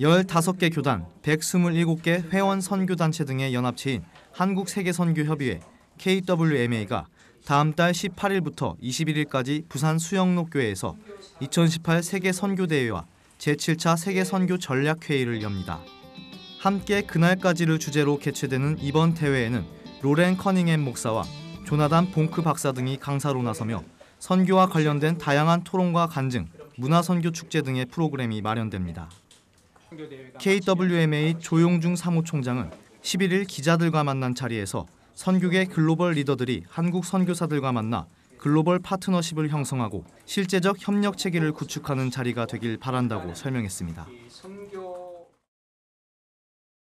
15개 교단, 127개 회원 선교단체 등의 연합체인 한국세계선교협의회 KWMA가 다음 달 18일부터 21일까지 부산 수영록교회에서 2018 세계선교대회와 제7차 세계선교 전략회의를 엽니다. 함께 그날까지를 주제로 개최되는 이번 대회에는 로렌 커닝햄 목사와 조나단 봉크 박사 등이 강사로 나서며 선교와 관련된 다양한 토론과 간증, 문화선교 축제 등의 프로그램이 마련됩니다. KWMA 조용중 사무총장은 11일 기자들과 만난 자리에서 선교계 글로벌 리더들이 한국 선교사들과 만나 글로벌 파트너십을 형성하고 실제적 협력 체계를 구축하는 자리가 되길 바란다고 설명했습니다.